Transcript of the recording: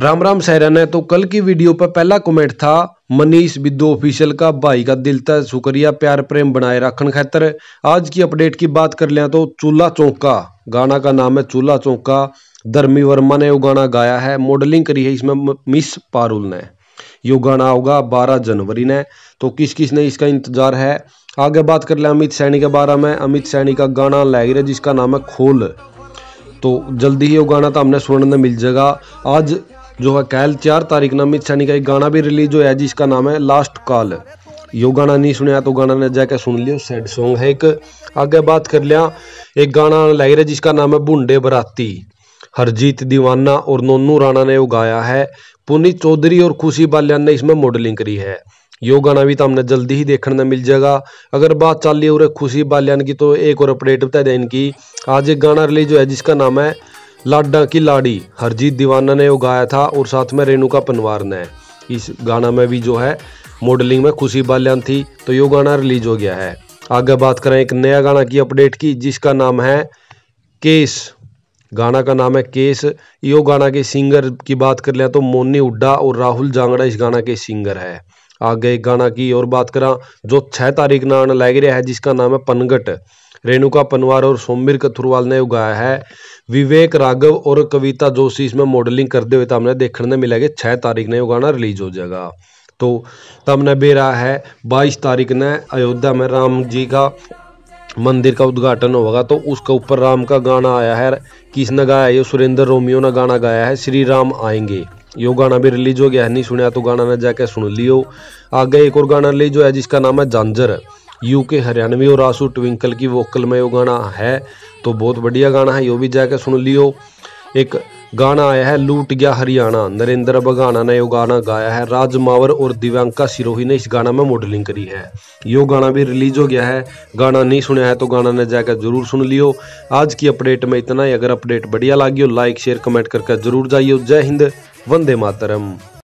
राम राम सहरा ने तो कल की वीडियो पर पहला कमेंट था मनीष बिद्दू ऑफिशियल का भाई का दिल था शुक्रिया प्यार प्रेम बनाए रखन खातर आज की अपडेट की बात कर लिया तो चूल्हा चौंका गाना का नाम है चूल्हा चौंका धर्मी वर्मा ने वो गाना गाया है मॉडलिंग करी है इसमें मिस पारुल ने यो गाना होगा बारह जनवरी ने तो किस किस ने इसका इंतजार है आगे बात कर लें अमित सैनी के बारे में अमित सैनी का गाना लैग जिसका नाम है खोल तो जल्दी ही वो गाना तो हमने सुनने मिल जाएगा आज जो है कैल चार तारीख ना अमित सैनी का एक गाना भी रिलीज हुआ है जिसका नाम है लास्ट कॉल यो गाना नहीं सुनया तो गाना ने जाकर सुन लियो सैड सॉन्ग है एक आगे बात कर लिया एक गाना लग रहा है जिसका नाम है भूडे बराती हरजीत दीवाना और नोनू राणा ने वो गाया है पुनीत चौधरी और खुशी बाल्यान ने इसमें मॉडलिंग करी है यो गाना भी तो हमने जल्दी ही देखने में मिल जाएगा अगर बात चल रही है और खुशी बाल्यान की तो एक और अपडेट बता दें इनकी आज एक गाना रिलीज हुआ है जिसका नाम है लाडा की लाड़ी हरजीत दीवाना ने वो गाया था और साथ में रेणुका पनवार ने इस गाना में भी जो है मॉडलिंग में खुशी बाल्यान थी तो यो गाना रिलीज हो गया है आगे बात करें एक नया गाना की अपडेट की जिसका नाम है केस गाना का नाम है केस यो गाना के सिंगर की बात कर लें तो मोनी उड्डा और राहुल जांगड़ा इस गाना के सिंगर है आगे एक गाना की और बात करा जो छः तारीख ना आने लग रहा है जिसका नाम है पनगट रेणुका पनवार और सोमिर कथुरवाल ने उगाया है विवेक राघव और कविता जोशी इसमें मॉडलिंग करते हुए तो हमने देखने में कि छः तारीख ने उगाना रिलीज हो जाएगा तो तमने बेरा है बाईस तारीख ने अयोध्या में राम जी का मंदिर का उद्घाटन होगा तो उसके ऊपर राम का गाना आया है किसने गाया ये सुरेंद्र रोमियो ने गाना गाया है श्री राम आएंगे यो गाना भी रिलीज हो गया है नहीं सुना तो गाना ना जाके सुन लियो आगे एक और गाना रिलीज हुआ है जिसका नाम है जांजर यूके हरियाणवी और आंसू ट्विंकल की वोकल में वो गाना है तो बहुत बढ़िया गाना है यो भी जाके सुन लियो एक गाना आया है लूट गया हरियाणा नरेंद्र बघाना ने यो गाना गाया है राज मावर और दिव्यांका सिरोही ने इस गाना में मॉडलिंग करी है यो गाना भी रिलीज हो गया है गाना नहीं सुना है तो गाना ने जाकर जरूर सुन लियो आज की अपडेट में इतना ही अगर अपडेट बढ़िया लागियो लाइक शेयर कमेंट करके जरूर जाइयो जय हिंद वंदे मातरम